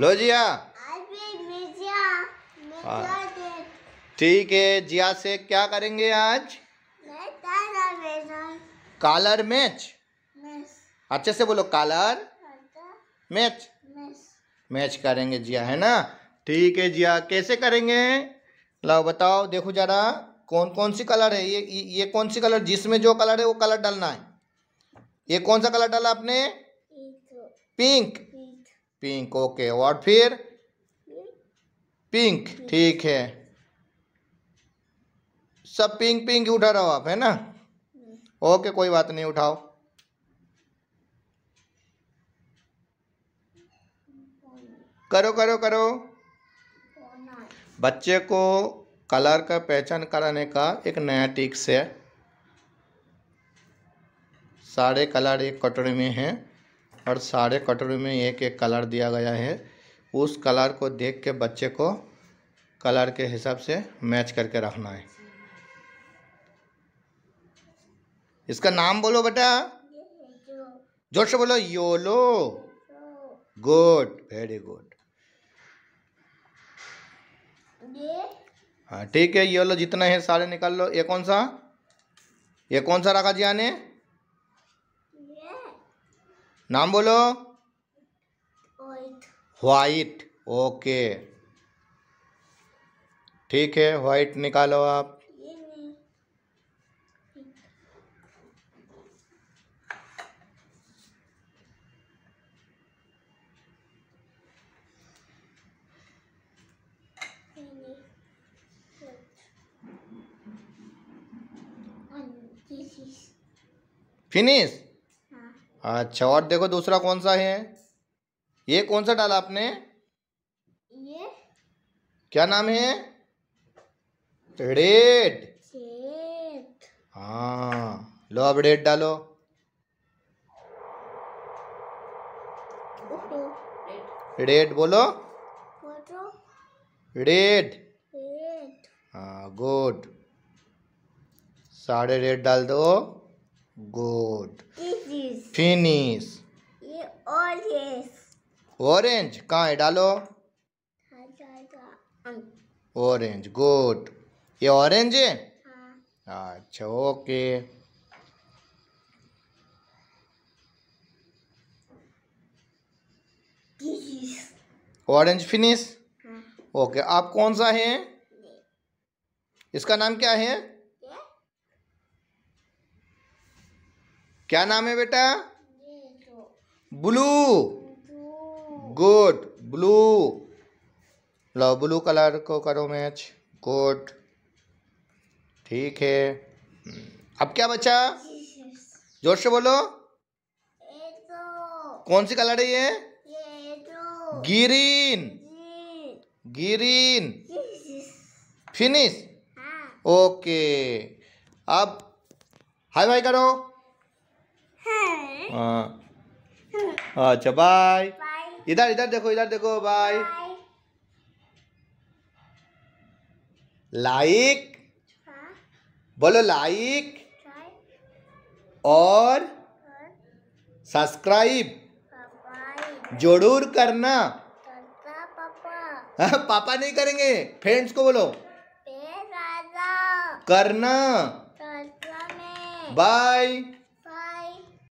लो जिया हाँ। ठीक है जिया से क्या करेंगे आज कालर मैच अच्छे से बोलो कालर अच्छा। मैच मैच करेंगे जिया है ना ठीक है जिया कैसे करेंगे लाओ बताओ देखो जरा कौन कौन सी कलर है ये ये कौन सी कलर जिसमें जो कलर है वो कलर डालना है ये कौन सा कलर डाला आपने तो। पिंक पिंक ओके और फिर पिंक ठीक है सब पिंक पिंक उठा हो आप है ना ओके कोई बात नहीं उठाओ करो करो करो बच्चे को कलर का पहचान कराने का एक नया टिक्स है सारे कलर एक कटोरी में हैं और सारे कटोरी में एक एक कलर दिया गया है उस कलर को देख के बच्चे को कलर के हिसाब से मैच करके रखना है इसका नाम बोलो बेटा जोर से बोलो योलो गुड वेरी गुड हाँ ठीक है योलो जितना है सारे निकाल लो ये कौन सा ये कौन सा रखा जी आने नाम बोलो व्हाइट ओके ठीक है व्हाइट निकालो आप फिनिश अच्छा और देखो दूसरा कौन सा है ये कौन सा डाला आपने ये क्या नाम है रेड हाँ लो अब रेड डालो रेड बोलो रेड हाँ गुड साढ़े रेड डाल दो गुड फिनिश is. कहाँ है डालो? ऑरेंज अच्छा, गुड अच्छा। ये ऑरेंज है हाँ। अच्छा ओके ऑरेंज फिनिश ओके आप कौन सा है इसका नाम क्या है क्या नाम है बेटा ब्लू गुड ब्लू लो ब्लू कलर को करो मैच गुड ठीक है हम्म, अब क्या बचा जोर से बोलो कौन सी कलर है ये ग्रीन ग्रीन फिनिश ओके अब हाय भाई करो हाँ।, हाँ अच्छा बाय इधर इधर देखो इधर देखो बाय लाइक बोलो लाइक और सब्सक्राइब जरूर करना हाँ, पापा नहीं करेंगे फ्रेंड्स को बोलो करना बाय